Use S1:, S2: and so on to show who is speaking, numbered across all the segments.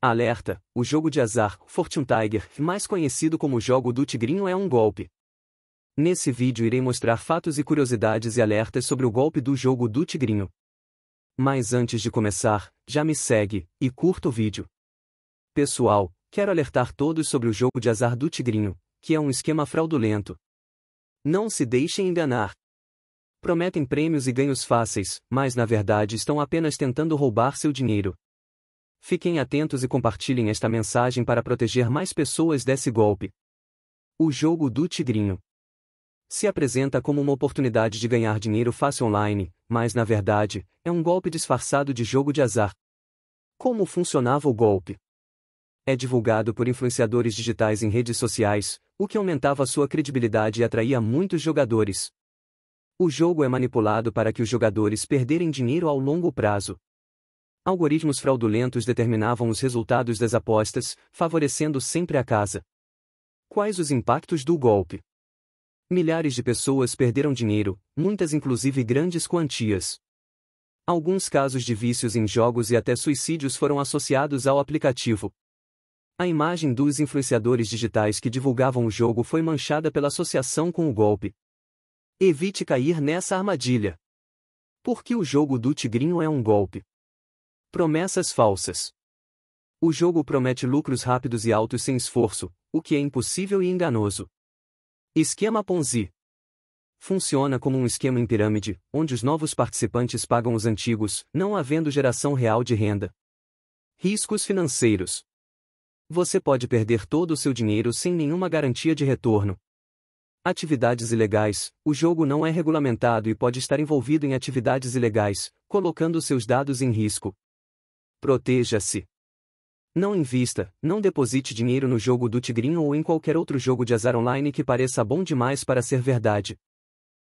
S1: Alerta: o jogo de azar, Fortune Tiger, mais conhecido como jogo do tigrinho, é um golpe. Nesse vídeo irei mostrar fatos e curiosidades e alertas sobre o golpe do jogo do tigrinho. Mas antes de começar, já me segue e curta o vídeo. Pessoal, quero alertar todos sobre o jogo de azar do tigrinho, que é um esquema fraudulento. Não se deixem enganar. Prometem prêmios e ganhos fáceis, mas na verdade estão apenas tentando roubar seu dinheiro. Fiquem atentos e compartilhem esta mensagem para proteger mais pessoas desse golpe. O jogo do tigrinho se apresenta como uma oportunidade de ganhar dinheiro fácil online, mas na verdade, é um golpe disfarçado de jogo de azar. Como funcionava o golpe? É divulgado por influenciadores digitais em redes sociais, o que aumentava sua credibilidade e atraía muitos jogadores. O jogo é manipulado para que os jogadores perderem dinheiro ao longo prazo. Algoritmos fraudulentos determinavam os resultados das apostas, favorecendo sempre a casa. Quais os impactos do golpe? Milhares de pessoas perderam dinheiro, muitas inclusive grandes quantias. Alguns casos de vícios em jogos e até suicídios foram associados ao aplicativo. A imagem dos influenciadores digitais que divulgavam o jogo foi manchada pela associação com o golpe. Evite cair nessa armadilha. Por que o jogo do Tigrinho é um golpe? Promessas falsas. O jogo promete lucros rápidos e altos sem esforço, o que é impossível e enganoso. Esquema Ponzi. Funciona como um esquema em pirâmide, onde os novos participantes pagam os antigos, não havendo geração real de renda. Riscos financeiros. Você pode perder todo o seu dinheiro sem nenhuma garantia de retorno. Atividades ilegais: O jogo não é regulamentado e pode estar envolvido em atividades ilegais, colocando seus dados em risco. Proteja-se. Não invista, não deposite dinheiro no jogo do Tigrinho ou em qualquer outro jogo de azar online que pareça bom demais para ser verdade.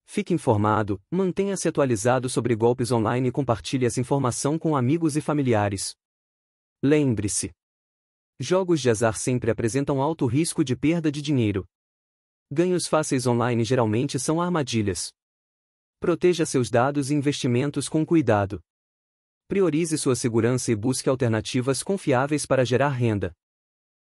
S1: Fique informado, mantenha-se atualizado sobre golpes online e compartilhe essa informação com amigos e familiares. Lembre-se: jogos de azar sempre apresentam alto risco de perda de dinheiro. Ganhos fáceis online geralmente são armadilhas. Proteja seus dados e investimentos com cuidado. Priorize sua segurança e busque alternativas confiáveis para gerar renda.